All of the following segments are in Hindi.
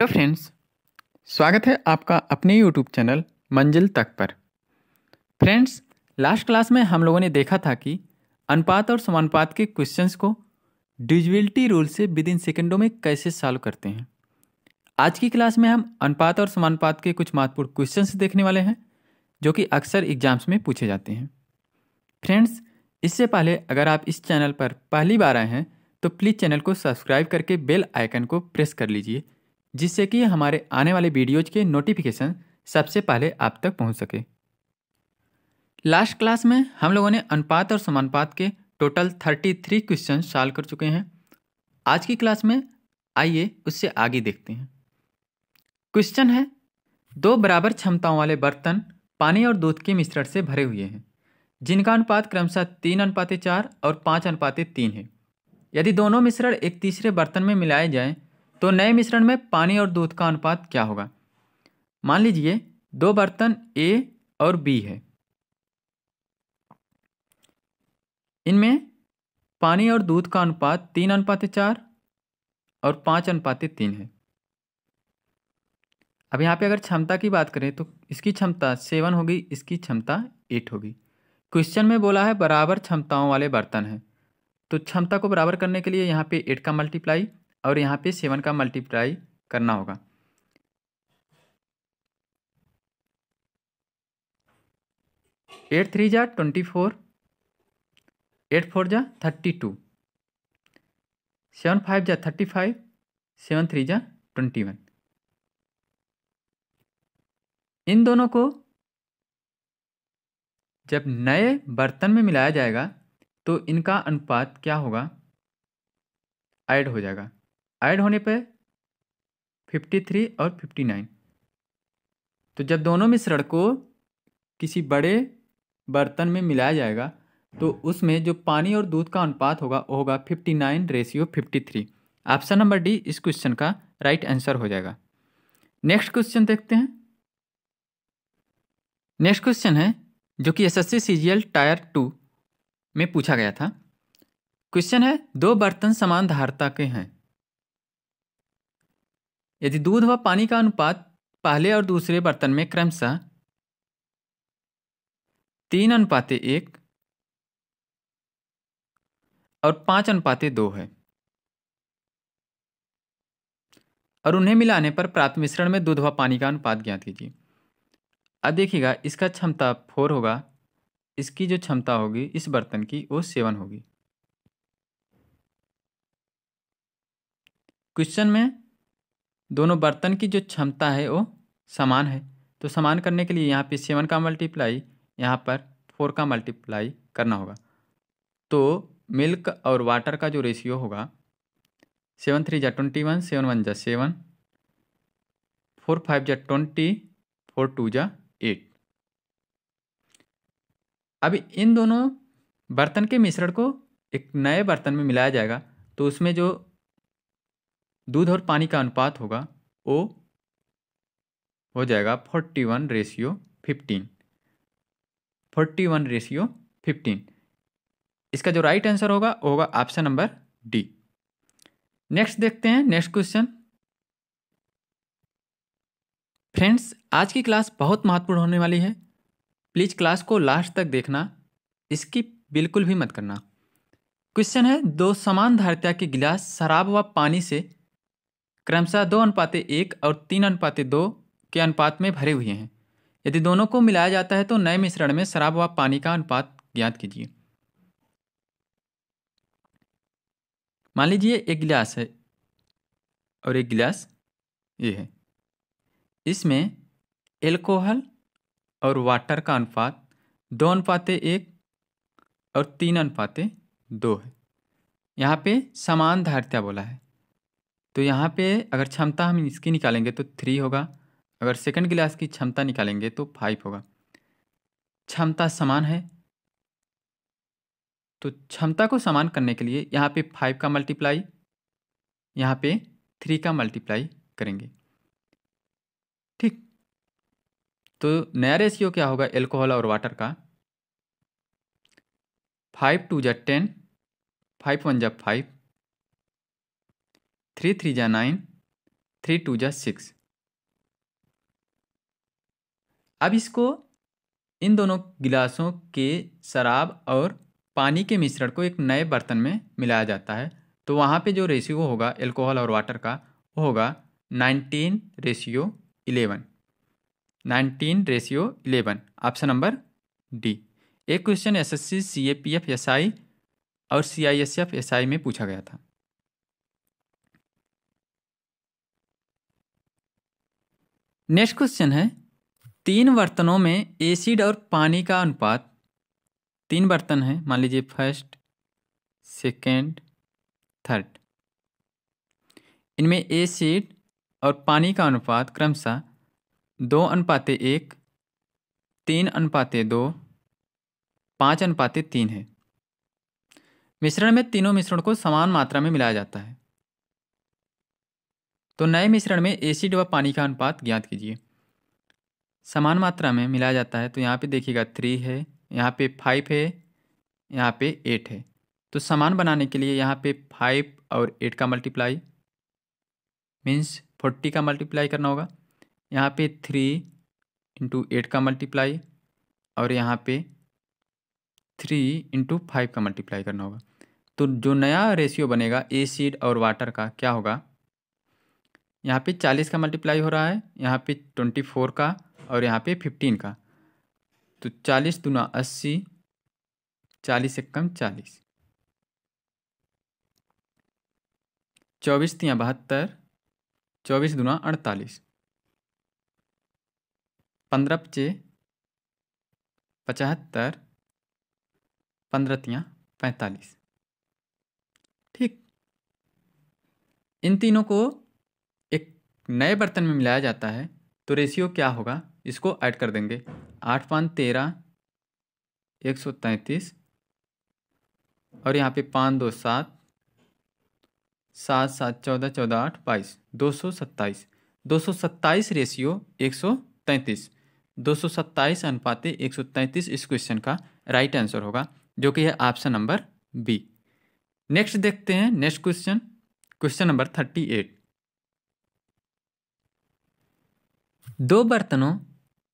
हेलो फ्रेंड्स स्वागत है आपका अपने यूट्यूब चैनल मंजिल तक पर फ्रेंड्स लास्ट क्लास में हम लोगों ने देखा था कि अनुपात और समानुपात के क्वेश्चंस को डिजिबिलिटी रूल से विद इन सेकेंडों में कैसे सॉल्व करते हैं आज की क्लास में हम अनुपात और समानुपात के कुछ महत्वपूर्ण क्वेश्चन देखने वाले हैं जो कि अक्सर एग्जाम्स में पूछे जाते हैं फ्रेंड्स इससे पहले अगर आप इस चैनल पर पहली बार आए हैं तो प्लीज़ चैनल को सब्सक्राइब करके बेल आइकन को प्रेस कर लीजिए जिससे कि हमारे आने वाले वीडियोज के नोटिफिकेशन सबसे पहले आप तक पहुँच सके लास्ट क्लास में हम लोगों ने अनुपात और समानुपात के total thirty three question solve कर चुके हैं आज की क्लास में आइए उससे आगे देखते हैं क्वेश्चन है दो बराबर क्षमताओं वाले बर्तन पानी और दूध के मिश्रण से भरे हुए हैं जिनका अनुपात क्रमशः तीन अनुपातें चार और पाँच अनुपाते तीन है यदि दोनों मिश्रण एक तीसरे बर्तन में मिलाए जाएं तो नए मिश्रण में पानी और दूध का अनुपात क्या होगा मान लीजिए दो बर्तन ए और बी है इनमें पानी और दूध का अनुपात तीन अनुपात चार और पाँच अनुपात तीन है अब यहाँ पे अगर क्षमता की बात करें तो इसकी क्षमता सेवन होगी इसकी क्षमता एट होगी क्वेश्चन में बोला है बराबर क्षमताओं वाले बर्तन हैं तो क्षमता को बराबर करने के लिए यहाँ पे एट का मल्टीप्लाई और यहाँ पे सेवन का मल्टीप्लाई करना होगा एट थ्री जा ट्वेंटी फोर एट फोर जा थर्टी टू सेवन फाइव जा थर्टी फाइव सेवन थ्री जा ट्वेंटी वन इन दोनों को जब नए बर्तन में मिलाया जाएगा तो इनका अनुपात क्या होगा ऐड हो जाएगा ऐड होने फिफ्टी 53 और 59 तो जब दोनों मिश्रण को किसी बड़े बर्तन में मिलाया जाएगा तो उसमें जो पानी और दूध का अनुपात होगा वो होगा 59 रेशियो 53 ऑप्शन नंबर डी इस क्वेश्चन का राइट आंसर हो जाएगा नेक्स्ट क्वेश्चन देखते हैं नेक्स्ट क्वेश्चन है जो कि एसएससी सीजीएल टायर टू में पूछा गया था क्वेश्चन है दो बर्तन समान धारता के हैं यदि दूध व पानी का अनुपात पहले और दूसरे बर्तन में क्रमशः तीन अनुपाते एक और पांच अनुपाते दो है और उन्हें मिलाने पर प्राप्त मिश्रण में दूध व पानी का अनुपात ज्ञात कीजिए अब देखिएगा इसका क्षमता फोर होगा इसकी जो क्षमता होगी इस बर्तन की वो सेवन होगी क्वेश्चन में दोनों बर्तन की जो क्षमता है वो समान है तो समान करने के लिए यहाँ पे सेवन का मल्टीप्लाई यहाँ पर फोर का मल्टीप्लाई करना होगा तो मिल्क और वाटर का जो रेशियो होगा सेवन थ्री जा ट्वेंटी वन सेवन वन जै सेवन फोर फाइव जा ट्वेंटी फोर टू जै एट अब इन दोनों बर्तन के मिश्रण को एक नए बर्तन में मिलाया जाएगा तो उसमें जो दूध और पानी का अनुपात होगा ओ हो जाएगा forty one ratio fifteen forty one ratio fifteen इसका जो राइट आंसर होगा वो होगा ऑप्शन नंबर डी नेक्स्ट देखते हैं नेक्स्ट क्वेश्चन फ्रेंड्स आज की क्लास बहुत महत्वपूर्ण होने वाली है प्लीज़ क्लास को लास्ट तक देखना इसकी बिल्कुल भी मत करना क्वेश्चन है दो समान धारिता के गिलास शराब व पानी से क्रमशः दो अनुपाते एक और तीन अनुपाते दो के अनुपात में भरे हुए हैं यदि दोनों को मिलाया जाता है तो नए मिश्रण में शराब व पानी का अनुपात ज्ञात कीजिए मान लीजिए एक गिलास है और एक गिलास ये है इसमें एल्कोहल और वाटर का अनुपात दो अनुपाते एक और तीन अनुपाते दो है यहाँ पे समान धारिता बोला है तो यहाँ पे अगर क्षमता हम इसकी निकालेंगे तो थ्री होगा अगर सेकंड गिलास की क्षमता निकालेंगे तो फाइव होगा क्षमता समान है तो क्षमता को समान करने के लिए यहाँ पे फाइव का मल्टीप्लाई यहाँ पे थ्री का मल्टीप्लाई करेंगे ठीक तो नया रेशियो क्या होगा एल्कोहल और वाटर का फाइव टू जै टेन फाइव वन जै फाइव थ्री थ्री जा नाइन थ्री टू जा सिक्स अब इसको इन दोनों गिलासों के शराब और पानी के मिश्रण को एक नए बर्तन में मिलाया जाता है तो वहाँ पे जो रेशियो होगा एल्कोहल और वाटर का वो होगा nineteen ratio eleven nineteen ratio eleven option number D एक क्वेश्चन एसएससी सीएपीएफ एसआई और सीआईएसएफ एसआई में पूछा गया था नेक्स्ट क्वेश्चन है तीन बर्तनों में एसिड और पानी का अनुपात तीन बर्तन है मान लीजिए फर्स्ट सेकेंड थर्ड इनमें एसिड और पानी का अनुपात क्रमशः दो अनुपाते एक तीन अनुपाते दो पाँच अनुपाते तीन है मिश्रण में तीनों मिश्रण को समान मात्रा में मिलाया जाता है तो नए मिश्रण में एसिड व पानी का अनुपात ज्ञात कीजिए समान मात्रा में मिलाया जाता है तो यहाँ पे देखिएगा थ्री है यहाँ पे फाइव है यहाँ पे एट है तो समान बनाने के लिए यहाँ पे फाइव और एट का मल्टीप्लाई मीन्स फोर्टी का मल्टीप्लाई करना होगा यहाँ पे थ्री इंटू एट का मल्टीप्लाई और यहाँ पे थ्री इंटू फाइव का मल्टीप्लाई करना होगा तो जो नया रेशियो बनेगा एसिड और वाटर का क्या होगा यहाँ पे चालीस का मल्टीप्लाई हो रहा है यहाँ पे ट्वेंटी फोर का और यहाँ पे फिफ्टीन का तो चालीस दुना अस्सी चालीस एक कम चालीस चौबीस तिया बहत्तर चौबीस दुना अड़तालीस पंद्रह पचे पचहत्तर पंद्रह तिया पैंतालीस ठीक इन तीनों को नए बर्तन में मिलाया जाता है तो रेशियो क्या होगा इसको ऐड कर देंगे आठ पाँच तेरह एक सौ तैंतीस और यहाँ पे पाँच दो सात सात सात चौदह चौदह आठ बाईस दो सौ सत्ताईस दो सौ सत्ताईस रेशियो एक सौ तैंतीस दो सौ सत्ताईस अनुपात एक सौ तैंतीस इस क्वेश्चन का राइट आंसर होगा जो कि है ऑप्शन नंबर बी नेक्स्ट देखते हैं next question question number thirty eight दो बर्तनों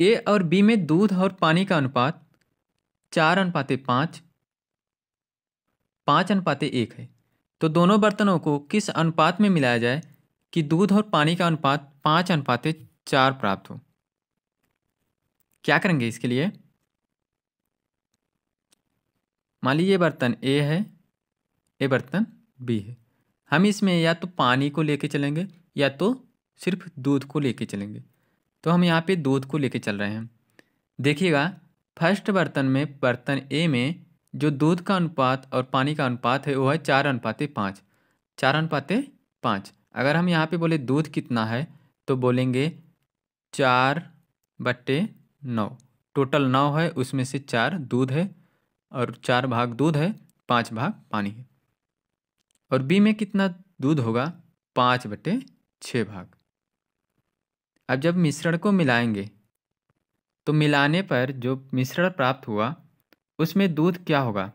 ए और बी में दूध और पानी का अनुपात चार अनुपाते पाँच पाँच अनुपाते एक है तो दोनों बर्तनों को किस अनुपात में मिलाया जाए कि दूध और पानी का अनुपात पाँच अनुपाते चार प्राप्त हो क्या करेंगे इसके लिए मान लीजिए बर्तन ए है ए बर्तन बी है हम इसमें या तो पानी को लेके चलेंगे या तो सिर्फ दूध को लेके चलेंगे तो हम यहाँ पे दूध को लेके चल रहे हैं देखिएगा फर्स्ट बर्तन में बर्तन ए में जो दूध का अनुपात और पानी का अनुपात है वो है चार अनुपाते पाँच चार अनुपाते पाँच अगर हम यहाँ पे बोले दूध कितना है तो बोलेंगे चार बट्टे नौ टोटल नौ है उसमें से चार दूध है और चार भाग दूध है पाँच भाग पानी है और बी में कितना दूध होगा पाँच बट्टे छः भाग अब जब मिश्रण को मिलाएंगे तो मिलाने पर जो मिश्रण प्राप्त हुआ उसमें दूध क्या होगा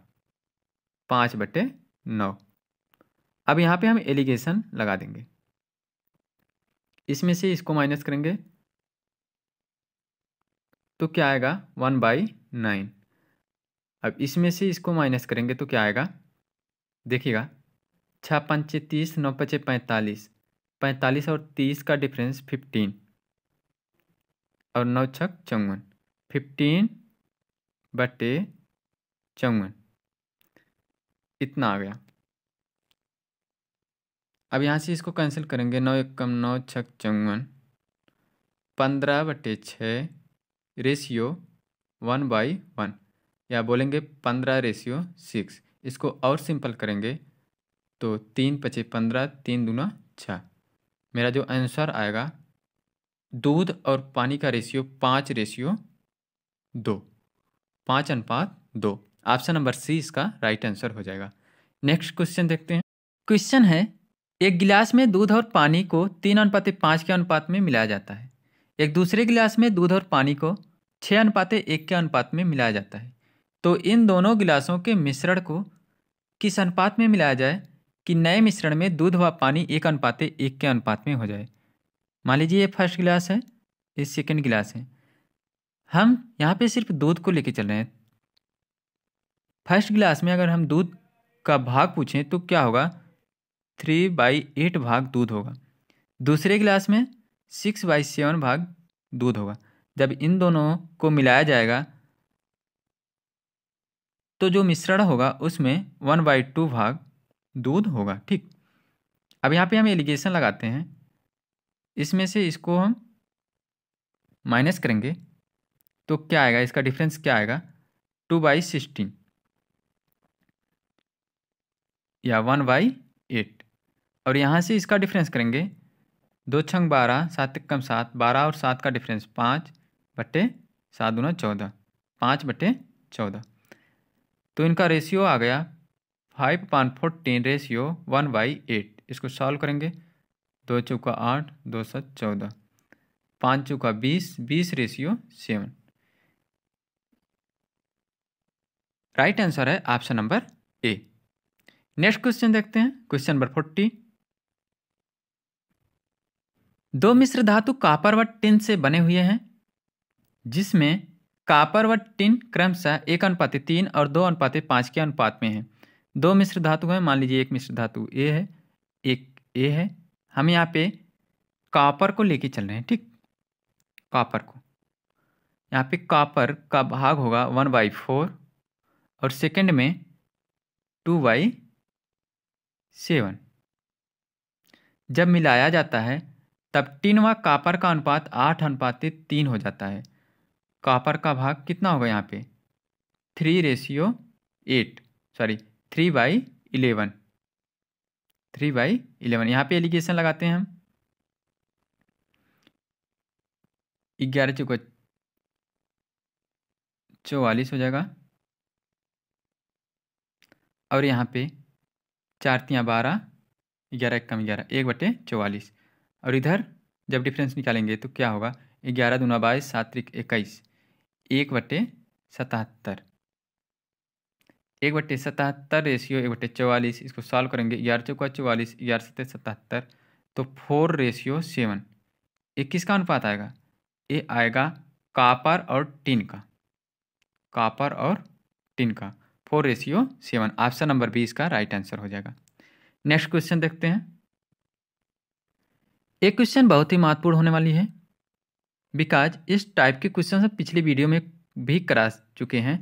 पाँच बटे नौ अब यहाँ पे हम एलिगेशन लगा देंगे इसमें से इसको माइनस करेंगे तो क्या आएगा वन बाई नाइन अब इसमें से इसको माइनस करेंगे तो क्या आएगा देखिएगा छः पंचे तीस नौ पचे पैंतालीस पैंतालीस और तीस का डिफरेंस फिफ्टीन और नौ छक चौवन फिफ्टीन बटे चौवन इतना आ गया अब यहाँ से इसको कैंसिल करेंगे नौ एक कम नौ छक चौवन पंद्रह बटे छः रेशियो वन बाई वन या बोलेंगे पंद्रह रेशियो सिक्स इसको और सिंपल करेंगे तो तीन पचे पंद्रह तीन दूना छः मेरा जो आंसर आएगा दूध और पानी का रेशियो पाँच रेशियो दो पाँच अनुपात दो ऑप्शन नंबर सी इसका राइट आंसर हो जाएगा नेक्स्ट क्वेश्चन देखते हैं क्वेश्चन है एक गिलास में दूध और पानी को तीन अनुपात पाँच के अनुपात में मिलाया जाता है एक दूसरे गिलास में दूध और पानी को छः अनुपात एक के अनुपात में मिलाया जाता है तो इन दोनों गिलासों के मिश्रण को किस अनुपात में मिलाया जाए कि नए मिश्रण में दूध व पानी एक अनुपात एक के अनुपात में हो जाए मान लीजिए ये फर्स्ट गिलास है ये सेकेंड गिलास है हम यहाँ पे सिर्फ दूध को लेके चल रहे हैं फर्स्ट गिलास में अगर हम दूध का भाग पूछें तो क्या होगा थ्री बाई एट भाग दूध होगा दूसरे गिलास में सिक्स बाई सेवन भाग दूध होगा जब इन दोनों को मिलाया जाएगा तो जो मिश्रण होगा उसमें वन बाई टू भाग दूध होगा ठीक अब यहाँ पे हम एलिगेशन लगाते हैं इसमें से इसको हम माइनस करेंगे तो क्या आएगा इसका डिफरेंस क्या आएगा टू बाई सिक्सटीन या वन बाई एट और यहाँ से इसका डिफरेंस करेंगे दो छंग बारह सात कम सात बारह और सात का डिफरेंस पाँच बटे सात दूना चौदह पाँच बटे चौदह तो इनका रेशियो आ गया five point fourteen ratio one by eight इसको सॉल्व करेंगे दो चौका आठ दो सात चौदह पाँच चौका बीस बीस रेशियो सेवन राइट आंसर है option number A next question देखते हैं क्वेश्चन नंबर फोर्टी दो मिश्र धातु कापर व टिन से बने हुए हैं जिसमें कापर व टिन क्रमशः एक अनुपात तीन और दो अनुपात पाँच के अनुपात में है दो मिश्र धातु हैं मान लीजिए एक मिश्र धातु ए है एक ए है हम यहाँ पे कापर को लेके चल रहे हैं ठीक कापर को यहाँ पे कापर का भाग होगा वन बाई फोर और सेकंड में टू बाई सेवन जब मिलाया जाता है तब व कापर का अनुपात आठ अनुपात तीन हो जाता है कापर का भाग कितना होगा यहाँ पे three ratio eight sorry three by eleven three by eleven यहाँ पे एलिगेशन लगाते हैं हम ग्यारह चौक चौवालीस हो जाएगा और यहाँ पे चार तियाँ बारह ग्यारह एक कम ग्यारह एक बटे चौवालीस और इधर जब डिफरेंस निकालेंगे तो क्या होगा ग्यारह दूना बाईस सात इक्कीस एक बटे सतहत्तर एक बट्टे सतहत्तर रेशियो एक बट्टे चवालीस इसको सॉल्व करेंगे ग्यारह चौका चवालीस ग्यारह सत्तर सतहत्तर तो फोर रेशियो सेवन ये किसका अनुपात आएगा ये आएगा कापर और टिन का कापर और टिन का four ratio seven option number B इसका राइट आंसर हो जाएगा नेक्स्ट क्वेश्चन देखते हैं एक क्वेश्चन बहुत ही महत्वपूर्ण होने वाली है बिकॉज इस टाइप के क्वेश्चन पिछले वीडियो में भी करा चुके हैं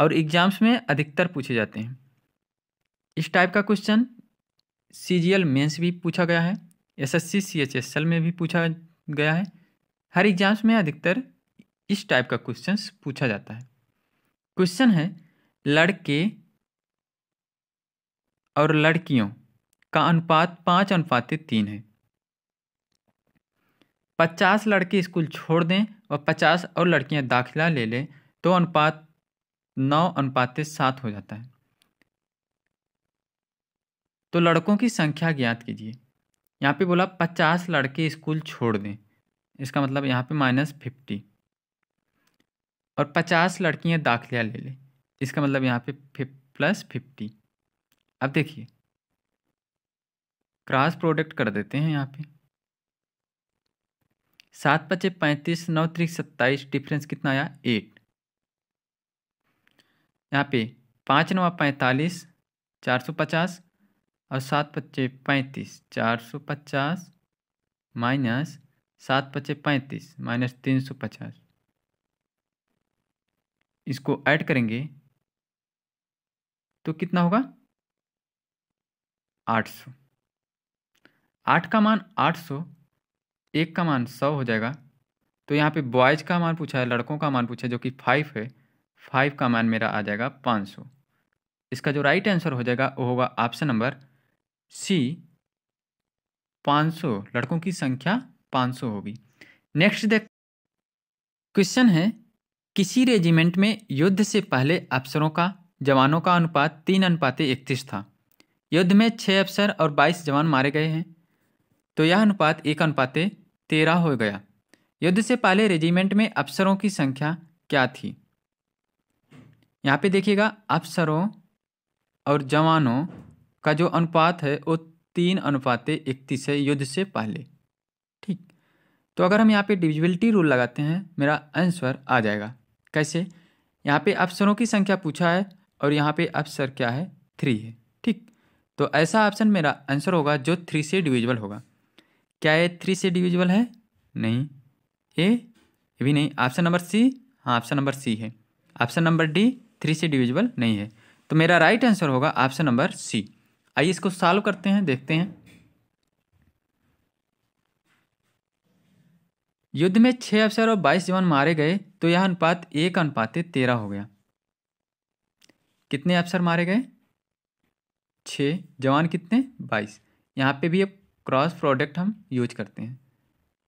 और एग्ज़ाम्स में अधिकतर पूछे जाते हैं इस टाइप का question C G L mains भी पूछा गया है S S C C H S L में भी पूछा गया है हर एग्ज़ाम्स में अधिकतर इस टाइप का क्वेश्चन पूछा जाता है क्वेश्चन है लड़के और लड़कियों का अनुपात पाँच अनुपात तीन है पचास लड़के स्कूल छोड़ दें और पचास और लड़कियां दाखिला ले लें तो अनुपात नौ अनुपात सात हो जाता है तो लड़कों की संख्या ज्ञात कीजिए यहाँ पे बोला पचास लड़के स्कूल छोड़ दें इसका मतलब यहाँ पे माइनस फिफ्टी और पचास लड़कियाँ दाखिला ले लें इसका मतलब यहाँ पे प्लस फिफ्टी अब देखिए क्रॉस प्रोडक्ट कर देते हैं यहाँ पे सात पचे पैंतीस नौ त्रिक सत्ताईस डिफरेंस कितना आया एट यहाँ पे पाँच नवा पैंतालीस चार सौ पचास और सात पच्चे पैंतीस चार सौ पचास माइनस सात पच्चे पैंतीस माइनस तीन सौ पचास इसको ऐड करेंगे तो कितना होगा आठ सौ आठ का मान आठ सौ एक का मान सौ हो जाएगा तो यहाँ पे बॉयज़ का मान पूछा है लड़कों का मान पूछा है जो कि फाइव है फाइव का मान मेरा आ जाएगा पाँच सौ इसका जो राइट आंसर हो जाएगा वो होगा ऑप्शन नंबर सी पाँच सौ लड़कों की संख्या पाँच सौ होगी नेक्स्ट देख क्वेश्चन है किसी रेजिमेंट में युद्ध से पहले अफसरों का जवानों का अनुपात तीन अनुपात इकतीस था युद्ध में छः अफसर और बाईस जवान मारे गए हैं तो यह अनुपात एक अनुपाते तेरह हो गया युद्ध से पहले रेजिमेंट में अफसरों की संख्या क्या थी यहाँ पे देखिएगा अफसरों और जवानों का जो अनुपात है वो तीन अनुपात इकतीस है युद्ध से पहले ठीक तो अगर हम यहाँ पे डिविजिबिलिटी रूल लगाते हैं मेरा आंसर आ जाएगा कैसे यहाँ पे अफसरों की संख्या पूछा है और यहाँ पे अफसर क्या है थ्री है ठीक तो ऐसा ऑप्शन मेरा आंसर होगा जो थ्री से डिविजिबल होगा क्या ये थ्री से डिविजिबल है नहीं ए भी नहीं ऑप्शन नंबर सी हाँ ऑप्शन नंबर सी है ऑप्शन नंबर डी थ्री से डिविजिबल नहीं है तो मेरा राइट आंसर होगा ऑप्शन नंबर सी आइए इसको सॉल्व करते हैं देखते हैं युद्ध में छह अफसर और बाईस जवान मारे गए तो यह अनुपात एक अनुपात तेरह हो गया कितने अफसर मारे गए छ जवान कितने बाईस यहाँ पे भी एक क्रॉस प्रोडक्ट हम यूज करते हैं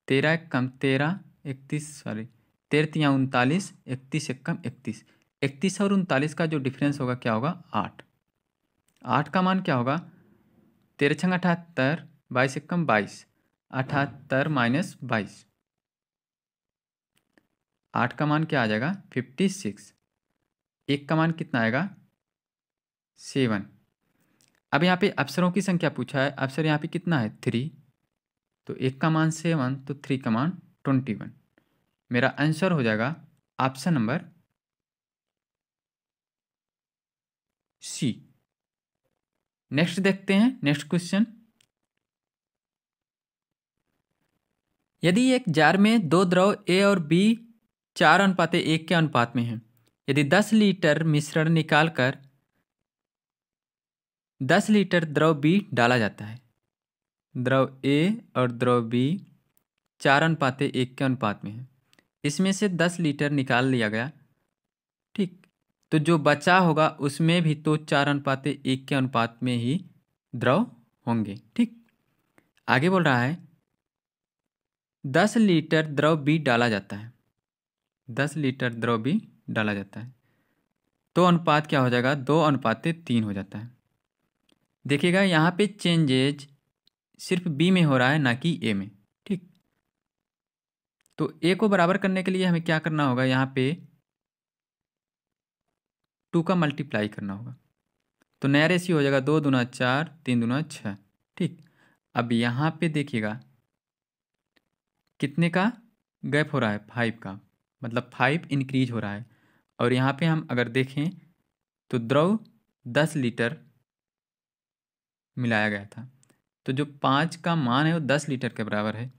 तेरह एक कम तेरह इकतीस सॉरी तेरह उनतालीस इकतीस एक कम इकतीस इकतीस और उनतालीस का जो डिफरेंस होगा क्या होगा आठ आठ का मान क्या होगा तेरह छंग अठहत्तर बाईस एक्कम बाईस अठहत्तर माइनस बाईस आठ का मान क्या आ जाएगा फिफ्टी सिक्स एक का मान कितना आएगा सेवन अब यहाँ पे अफसरों की संख्या पूछा है अफसर यहाँ पे कितना है थ्री तो एक का मान सेवन तो थ्री का मान ट्वेंटी वन मेरा आंसर हो जाएगा ऑप्शन नंबर सी नेक्स्ट देखते हैं नेक्स्ट क्वेश्चन यदि एक जार में दो द्रव ए और बी चार अनुपात एक के अनुपात में हैं यदि दस लीटर मिश्रण निकालकर दस लीटर द्रव बी डाला जाता है द्रव ए और द्रव बी चार अनुपात एक के अनुपात में है इसमें से दस लीटर निकाल लिया गया ठीक तो जो बचा होगा उसमें भी तो चार अनुपात एक के अनुपात में ही द्रव होंगे ठीक आगे बोल रहा है दस लीटर द्रव भी डाला जाता है दस लीटर द्रव भी डाला जाता है तो अनुपात क्या हो जाएगा दो अनुपात तीन हो जाता है देखिएगा यहाँ पे चेंजेज सिर्फ बी में हो रहा है ना कि ए में ठीक तो ए को बराबर करने के लिए हमें क्या करना होगा यहाँ पे टू का मल्टीप्लाई करना होगा तो नया रेशियो हो जाएगा दो दुना चार तीन दूना छः ठीक अब यहाँ पे देखिएगा कितने का गैप हो रहा है फाइव का मतलब फाइव इंक्रीज हो रहा है और यहाँ पे हम अगर देखें तो द्रव दस लीटर मिलाया गया था तो जो पाँच का मान है वो दस लीटर के बराबर है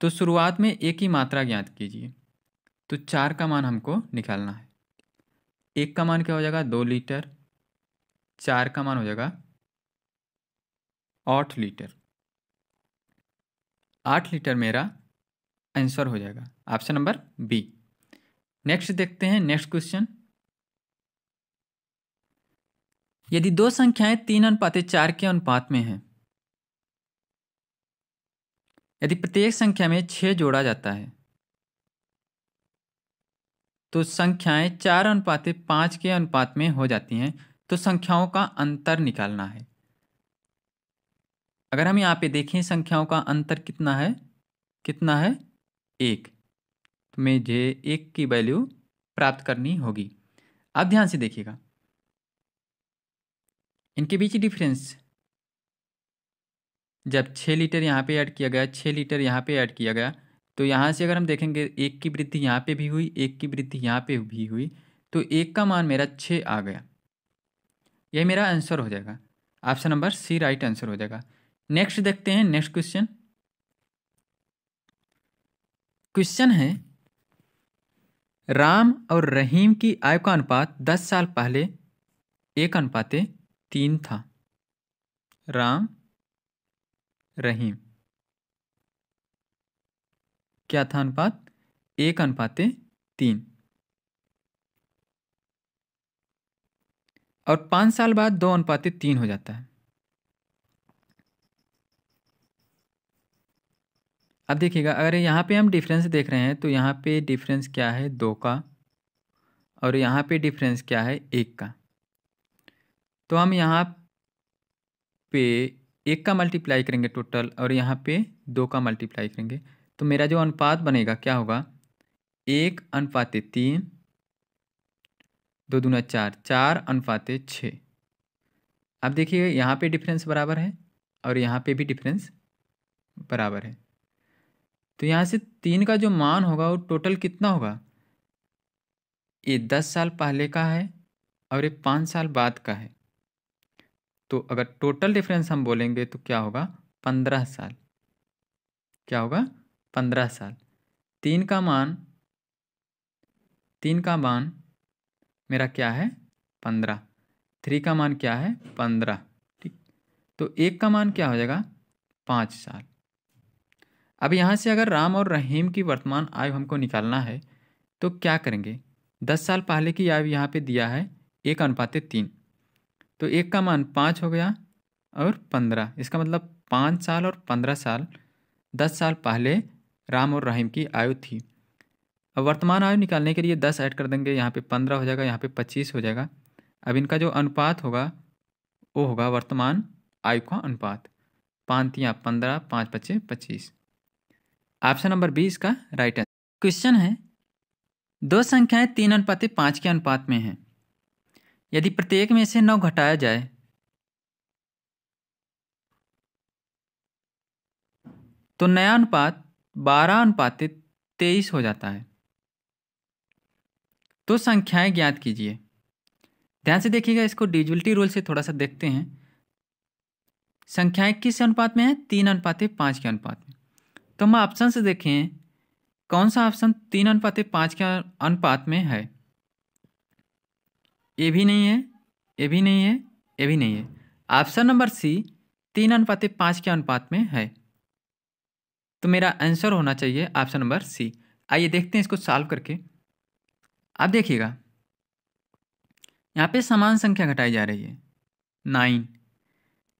तो शुरुआत में एक ही मात्रा ज्ञात कीजिए तो चार का मान हमको निकालना है एक का मान क्या हो जाएगा दो लीटर चार का मान हो जाएगा आठ लीटर आठ लीटर मेरा आंसर हो जाएगा ऑप्शन नंबर बी नेक्स्ट देखते हैं नेक्स्ट क्वेश्चन यदि दो संख्याएं तीन अनुपात चार के अनुपात में हैं यदि प्रत्येक संख्या में छः जोड़ा जाता है तो संख्याएं चार अनुपातें पाँच के अनुपात में हो जाती हैं तो संख्याओं का अंतर निकालना है अगर हम यहाँ पे देखें संख्याओं का अंतर कितना है कितना है एक तो मुझे एक की वैल्यू प्राप्त करनी होगी आप ध्यान से देखिएगा इनके बीच डिफरेंस जब छः लीटर यहाँ पे ऐड किया गया छः लीटर यहाँ पे ऐड किया गया तो यहाँ से अगर हम देखेंगे एक की वृद्धि यहाँ पे भी हुई एक की वृद्धि यहाँ पे भी हुई तो एक का मान मेरा छः आ गया यह मेरा आंसर हो जाएगा option number C right answer हो जाएगा नेक्स्ट देखते हैं नेक्स्ट क्वेश्चन क्वेश्चन है राम और रहीम की आयु का अनुपात दस साल पहले एक अनुपात तीन था राम रहीम क्या था अनुपात एक अनुपात तीन और पांच साल बाद दो अनुपात तीन हो जाता है अब देखिएगा अगर यहाँ पे हम डिफरेंस देख रहे हैं तो यहाँ पे डिफरेंस क्या है दो का और यहाँ पे डिफरेंस क्या है एक का तो हम यहाँ पे एक का मल्टीप्लाई करेंगे टोटल और यहाँ पे दो का मल्टीप्लाई करेंगे तो मेरा जो अनुपात बनेगा क्या होगा एक अनुपाते तीन दो दूना चार चार अनुपाते छः अब देखिए यहाँ पे डिफरेंस बराबर है और यहाँ पे भी डिफरेंस बराबर है तो यहाँ से तीन का जो मान होगा वो टोटल कितना होगा ये दस साल पहले का है और ये पाँच साल बाद का है तो अगर टोटल डिफरेंस हम बोलेंगे तो क्या होगा पंद्रह साल क्या होगा पंद्रह साल तीन का मान तीन का मान मेरा क्या है पंद्रह थ्री का मान क्या है पंद्रह ठीक तो एक का मान क्या हो जाएगा पाँच साल अब यहाँ से अगर राम और रहीम की वर्तमान आयु हमको निकालना है तो क्या करेंगे दस साल पहले की आयु यहाँ पे दिया है एक अनुपात तीन तो एक का मान पाँच हो गया और पंद्रह इसका मतलब पाँच साल और पंद्रह साल दस साल पहले राम और रहीम की आयु थी अब वर्तमान आयु निकालने के लिए दस ऐड कर देंगे यहाँ पे पंद्रह हो जाएगा यहाँ पे पच्चीस हो जाएगा अब इनका जो अनुपात होगा वो होगा वर्तमान आयु का अनुपात पाँतियाँ पंद्रह पाँच पच्चे पच्चीस ऑप्शन नंबर बीस का राइट आंसर क्वेश्चन है दो संख्याएं तीन अनुपात पाँच के अनुपात में हैं यदि प्रत्येक में से नौ घटाया जाए तो नया अनुपात बारह अनुपातित तेईस हो जाता है तो संख्याएं ज्ञात कीजिए ध्यान से देखिएगा इसको डिजुअलिटी रूल से थोड़ा सा देखते हैं संख्याएं किस अनुपात में है तीन अनुपात पाँच के अनुपात में तो हम ऑप्शन से देखें कौन सा ऑप्शन तीन अनुपात पाँच के अनुपात में है ये भी नहीं है ये भी नहीं है ये भी नहीं है ऑप्शन नंबर सी तीन अनुपात पाँच के अनुपात में है तो मेरा आंसर होना चाहिए ऑप्शन नंबर सी आइए देखते हैं इसको सॉल्व करके आप देखिएगा यहाँ पे समान संख्या घटाई जा रही है नाइन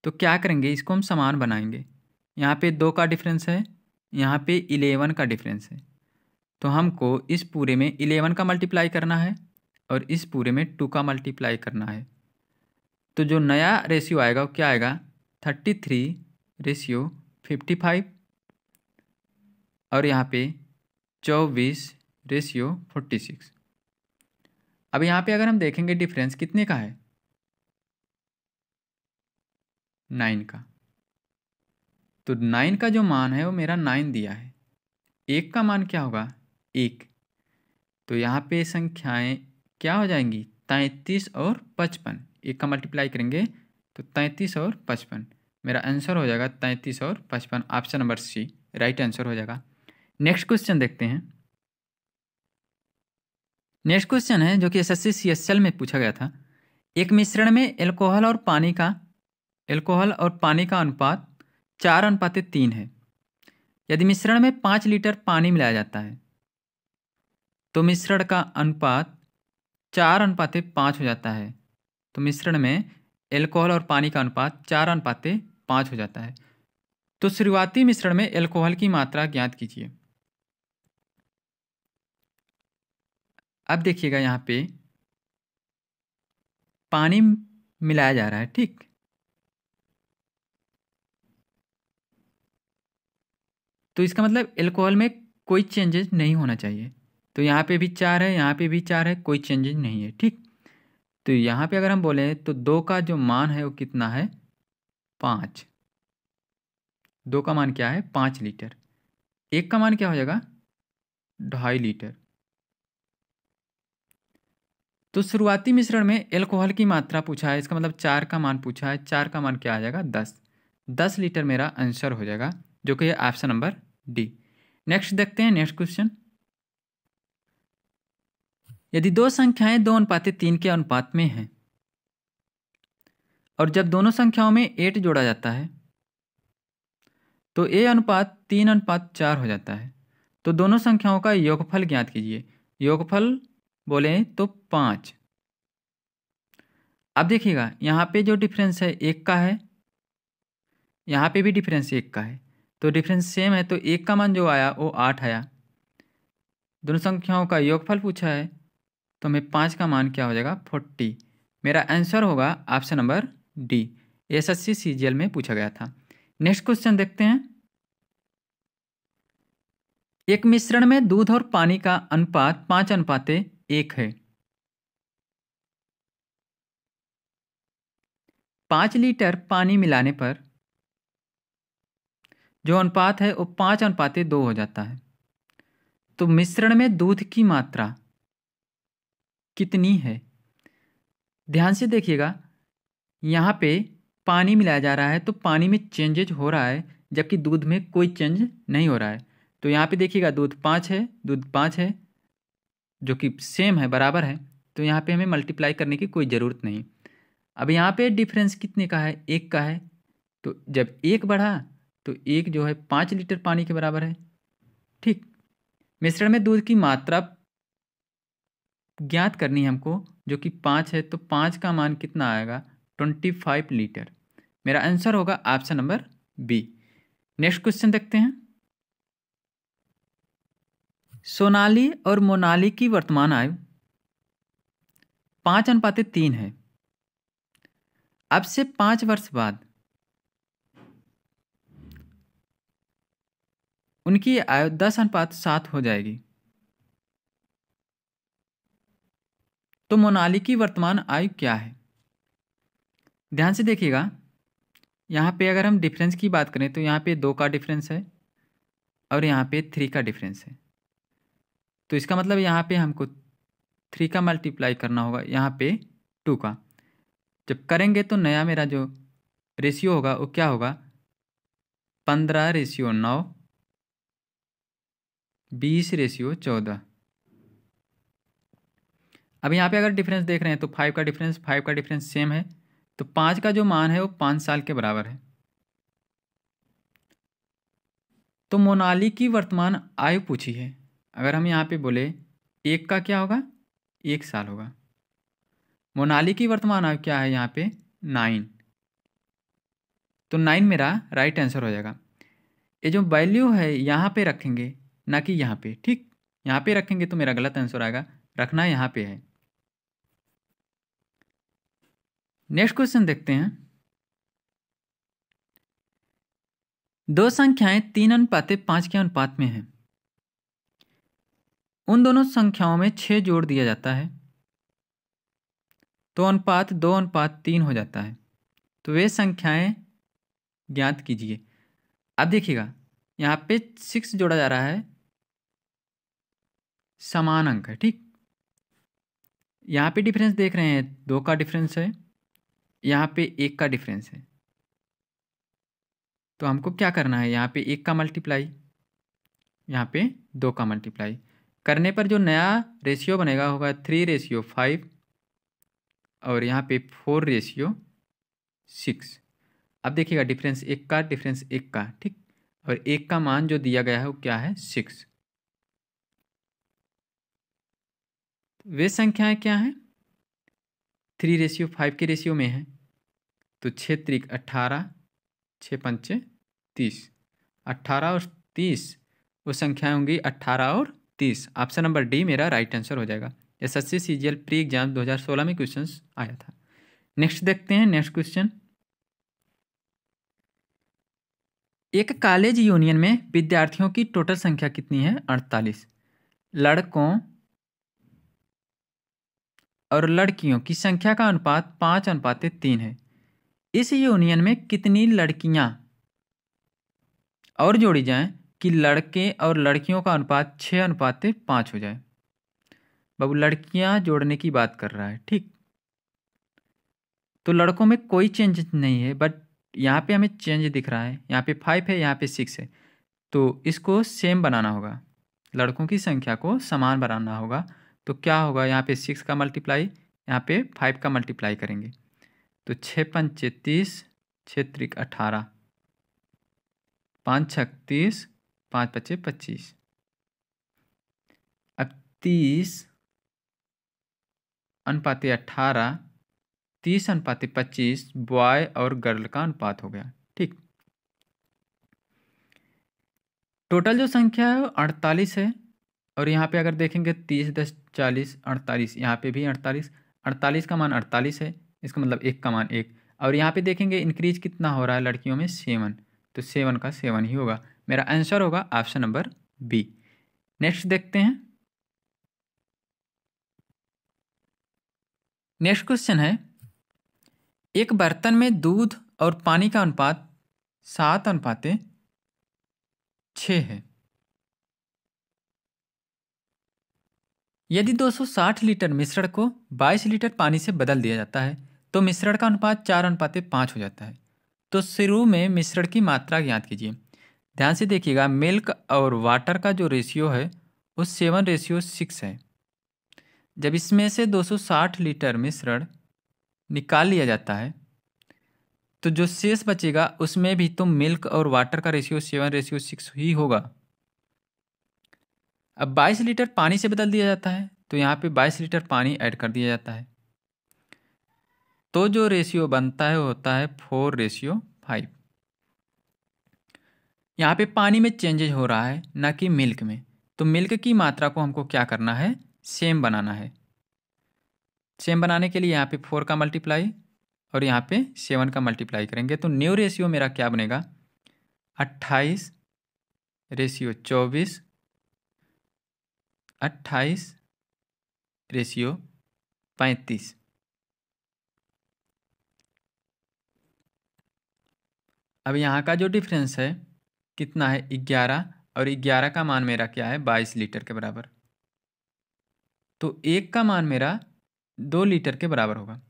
तो क्या करेंगे इसको हम समान बनाएंगे यहाँ पे दो का डिफरेंस है यहाँ पे इलेवन का डिफरेंस है तो हमको इस पूरे में इलेवन का मल्टीप्लाई करना है और इस पूरे में टू का मल्टीप्लाई करना है तो जो नया रेशियो आएगा वो क्या आएगा thirty three ratio fifty five और यहाँ पे चौबीस रेशियो फोर्टी सिक्स अब यहाँ पे अगर हम देखेंगे डिफरेंस कितने का है नाइन का तो नाइन का जो मान है वो मेरा नाइन दिया है एक का मान क्या होगा एक तो यहाँ पे संख्याएं क्या हो जाएंगी तैंतीस और पचपन एक का मल्टीप्लाई करेंगे तो तैंतीस और पचपन मेरा आंसर हो जाएगा तैंतीस और पचपन option number C right answer हो जाएगा नेक्स्ट क्वेश्चन देखते हैं नेक्स्ट क्वेश्चन है जो कि एस सीएसएल में पूछा गया था एक मिश्रण में एल्कोहल और पानी का एल्कोहल और पानी का अनुपात चार अनुपात तीन है यदि मिश्रण में पाँच लीटर पानी मिलाया जाता है तो मिश्रण का अनुपात चार अनुपात पाँच हो जाता है तो मिश्रण में एल्कोहल और पानी का अनुपात चार अनुपात पाँच हो जाता है तो शुरुआती मिश्रण में एल्कोहल की मात्रा ज्ञात कीजिए अब देखिएगा यहाँ पे पानी मिलाया जा रहा है ठीक तो इसका मतलब एल्कोहल में कोई चेंजेस नहीं होना चाहिए तो यहाँ पे भी चार है यहाँ पे भी चार है कोई चेंजेस नहीं है ठीक तो यहाँ पे अगर हम बोले तो दो का जो मान है वो कितना है पाँच दो का मान क्या है पाँच लीटर एक का मान क्या हो जाएगा ढाई लीटर तो शुरुआती मिश्रण में एल्कोहल की मात्रा पूछा है इसका मतलब चार का मान पूछा है चार का मान क्या आ जाएगा दस दस लीटर मेरा आंसर हो जाएगा जो कि ऑप्शन नंबर डी नेक्स्ट देखते हैं नेक्स्ट क्वेश्चन यदि दो संख्याएं दो अनुपातें तीन के अनुपात में हैं और जब दोनों संख्याओं में एट जोड़ा जाता है तो ए अनुपात तीन अनुपात चार हो जाता है तो दोनों संख्याओं का योगफल ज्ञात कीजिए योगफल बोले तो पाँच अब देखिएगा यहाँ पे जो डिफरेंस है एक का है यहाँ पे भी डिफरेंस एक का है तो डिफरेंस सेम है तो एक का मान जो आया वो आठ आया दोनों संख्याओं का योगफल पूछा है तो हमें पाँच का मान क्या हो जाएगा फोर्टी मेरा आंसर होगा option number D S S C C में पूछा गया था नेक्स्ट क्वेश्चन देखते हैं एक मिश्रण में दूध और पानी का अनुपात पाँच अनुपातें एक है पांच लीटर पानी मिलाने पर जो अनुपात है वो पांच अनुपातें दो हो जाता है तो मिश्रण में दूध की मात्रा कितनी है ध्यान से देखिएगा यहाँ पे पानी मिलाया जा रहा है तो पानी में चेंजेज हो रहा है जबकि दूध में कोई चेंज नहीं हो रहा है तो यहाँ पे देखिएगा दूध पाँच है दूध पाँच है जो कि सेम है बराबर है तो यहाँ पे हमें मल्टीप्लाई करने की कोई ज़रूरत नहीं अब यहाँ पे डिफरेंस कितने का है एक का है तो जब एक बढ़ा तो एक जो है पाँच लीटर पानी के बराबर है ठीक मिश्रण में दूध की मात्रा ज्ञात करनी है हमको जो कि पाँच है तो पाँच का मान कितना आएगा ट्वेंटी फाइव लीटर मेरा आंसर होगा option number B next question देखते हैं सोनाली और मोनाली की वर्तमान आयु पाँच अनुपात तीन है अब से पाँच वर्ष बाद उनकी आयु दस अनुपात सात हो जाएगी तो मोनाली की वर्तमान आयु क्या है ध्यान से देखिएगा यहाँ पे अगर हम डिफरेंस की बात करें तो यहाँ पे दो का डिफरेंस है और यहाँ पे थ्री का डिफरेंस है तो इसका मतलब यहाँ पे हमको थ्री का मल्टीप्लाई करना होगा यहाँ पे टू का जब करेंगे तो नया मेरा जो रेशियो होगा वो क्या होगा पंद्रह रेशियो नौ बीस रेशियो चौदह अब यहाँ पे अगर डिफरेंस देख रहे हैं तो फाइव का डिफरेंस फाइव का डिफरेंस सेम है तो पाँच का जो मान है वो पाँच साल के बराबर है तो मोनाली की वर्तमान आयु पूछी है अगर हम यहाँ पे बोले एक का क्या होगा एक साल होगा मोनाली की वर्तमान आयु क्या है यहाँ पे नाइन तो नाइन मेरा राइट आंसर हो जाएगा ये जो वैल्यू है यहाँ पे रखेंगे ना कि यहाँ पे ठीक यहाँ पे रखेंगे तो मेरा गलत आंसर आएगा रखना यहाँ पे है नेक्स्ट क्वेश्चन देखते हैं दो संख्याएं तीन अनुपात पांच के अनुपात में हैं उन दोनों संख्याओं में छः जोड़ दिया जाता है तो अनुपात दो अनुपात तीन हो जाता है तो वे संख्याएं ज्ञात कीजिए अब देखिएगा यहाँ पे सिक्स जोड़ा जा रहा है समान अंक है ठीक यहाँ पे डिफरेंस देख रहे हैं दो का डिफरेंस है यहाँ पे एक का डिफरेंस है तो हमको क्या करना है यहाँ पे एक का मल्टीप्लाई यहाँ पे दो का मल्टीप्लाई करने पर जो नया रेशियो बनेगा होगा थ्री रेशियो फाइव और यहाँ पे फोर रेशियो सिक्स अब देखिएगा डिफरेंस एक का डिफरेंस एक का ठीक और एक का मान जो दिया गया है वो क्या है सिक्स वे संख्याएं क्या हैं थ्री रेशियो फाइव के रेशियो में है तो छः त्रिक अट्ठारह छः पंचे तीस अट्ठारह और तीस वो संख्याएं होंगी अट्ठारह और तीस ऑप्शन नंबर डी मेरा राइट आंसर हो जाएगा S S C C G L pre exam दो हज़ार सोलह में क्वेश्चन आया था नेक्स्ट देखते हैं नेक्स्ट क्वेश्चन एक कॉलेज यूनियन में विद्यार्थियों की टोटल संख्या कितनी है अड़तालीस लड़कों और लड़कियों की संख्या का अनुपात पाँच अनुपात तीन है इस यूनियन में कितनी लड़कियां और जोड़ी जाएं कि लड़के और लड़कियों का अनुपात छः अनुपात पाँच हो जाए बाबू लड़कियां जोड़ने की बात कर रहा है ठीक तो लड़कों में कोई चेंज नहीं है बट यहाँ पे हमें चेंज दिख रहा है यहाँ पे फाइव है यहाँ पे सिक्स है तो इसको सेम बनाना होगा लड़कों की संख्या को समान बनाना होगा तो क्या होगा यहाँ पे सिक्स का मल्टीप्लाई यहाँ पे फाइव का मल्टीप्लाई करेंगे तो छः पंचे तीस छः त्रिक अठारह पाँच छत्तीस पाँच पच्चे पच्चीस अब तीस अनुपात अट्ठारह तीस अनुपात पच्चीस बॉय और गर्ल का अनुपात हो गया ठीक टोटल जो संख्या है वो अड़तालीस है और यहाँ पे अगर देखेंगे तीस दस चालीस अड़तालीस यहाँ पे भी अड़तालीस अड़तालीस का मान अड़तालीस है इसका मतलब एक का मान एक और यहाँ पे देखेंगे इंक्रीज कितना हो रहा है लड़कियों में सेवन तो सेवन का सेवन ही होगा मेरा आंसर होगा ऑप्शन नंबर बी नेक्स्ट देखते हैं नेक्स्ट क्वेश्चन है एक बर्तन में दूध और पानी का अनुपात सात अनुपात छ है यदि 260 लीटर मिश्रण को 22 लीटर पानी से बदल दिया जाता है तो मिश्रण का अनुपात चार अनुपात पाँच हो जाता है तो शुरू में मिश्रण की मात्रा ज्ञात कीजिए ध्यान से देखिएगा मिल्क और वाटर का जो रेशियो है वो सेवन रेशियो सिक्स है जब इसमें से 260 लीटर मिश्रण निकाल लिया जाता है तो जो शेष बचेगा उसमें भी तो मिल्क और वाटर का रेशियो सेवन रेशियो सिक्स ही होगा अब 22 लीटर पानी से बदल दिया जाता है तो यहाँ पे 22 लीटर पानी ऐड कर दिया जाता है तो जो रेशियो बनता है होता है फोर रेशियो फाइव यहाँ पे पानी में चेंजेज हो रहा है ना कि मिल्क में तो मिल्क की मात्रा को हमको क्या करना है सेम बनाना है सेम बनाने के लिए यहाँ पे फोर का मल्टीप्लाई और यहाँ पे सेवन का मल्टीप्लाई करेंगे तो न्यू रेशियो मेरा क्या बनेगा अट्ठाईस रेशियो चौबीस अट्ठाईस रेशियो पैंतीस अब यहाँ का जो डिफरेंस है कितना है ग्यारह और ग्यारह का मान मेरा क्या है बाईस लीटर के बराबर तो एक का मान मेरा दो लीटर के बराबर होगा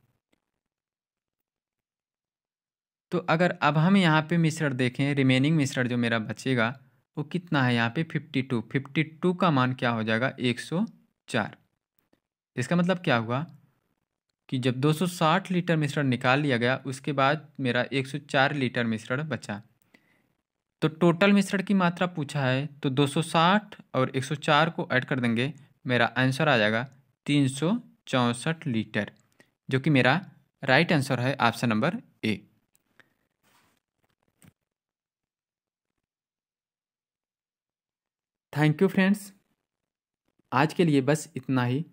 तो अगर अब हम यहाँ पे मिश्रण देखें रिमेनिंग मिश्रण जो मेरा बचेगा वो कितना है यहाँ पे फिफ्टी टू फिफ्टी टू का मान क्या हो जाएगा एक सौ चार इसका मतलब क्या हुआ कि जब 260 लीटर मिश्रण निकाल लिया गया उसके बाद मेरा 104 लीटर मिश्रण बचा तो टोटल मिश्रण की मात्रा पूछा है तो 260 और 104 को ऐड कर देंगे मेरा आंसर आ जाएगा तीन लीटर जो कि मेरा राइट आंसर है option number A thank you friends आज के लिए बस इतना ही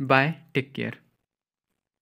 बाय टेक केयर